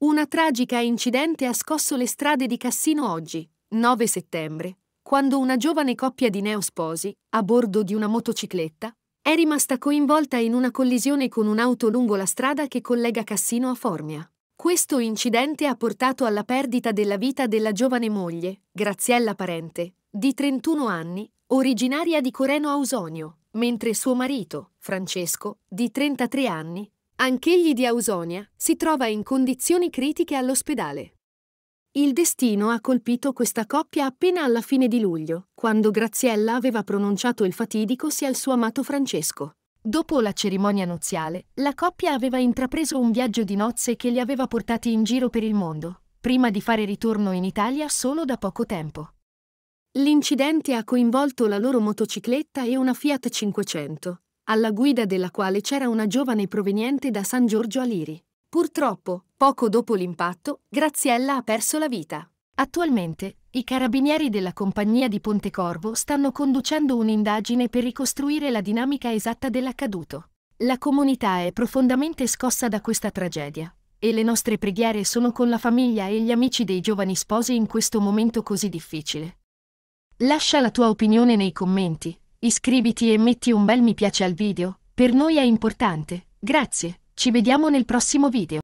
Una tragica incidente ha scosso le strade di Cassino oggi, 9 settembre, quando una giovane coppia di neosposi, a bordo di una motocicletta, è rimasta coinvolta in una collisione con un'auto lungo la strada che collega Cassino a Formia. Questo incidente ha portato alla perdita della vita della giovane moglie, Graziella Parente, di 31 anni, originaria di Coreno Ausonio, mentre suo marito, Francesco, di 33 anni, Anch'egli di Ausonia si trova in condizioni critiche all'ospedale. Il destino ha colpito questa coppia appena alla fine di luglio, quando Graziella aveva pronunciato il fatidico sia al suo amato Francesco. Dopo la cerimonia nuziale, la coppia aveva intrapreso un viaggio di nozze che li aveva portati in giro per il mondo, prima di fare ritorno in Italia solo da poco tempo. L'incidente ha coinvolto la loro motocicletta e una Fiat 500, alla guida della quale c'era una giovane proveniente da San Giorgio Aliri. Purtroppo, poco dopo l'impatto, Graziella ha perso la vita. Attualmente, i carabinieri della compagnia di Pontecorvo stanno conducendo un'indagine per ricostruire la dinamica esatta dell'accaduto. La comunità è profondamente scossa da questa tragedia e le nostre preghiere sono con la famiglia e gli amici dei giovani sposi in questo momento così difficile. Lascia la tua opinione nei commenti Iscriviti e metti un bel mi piace al video, per noi è importante. Grazie, ci vediamo nel prossimo video.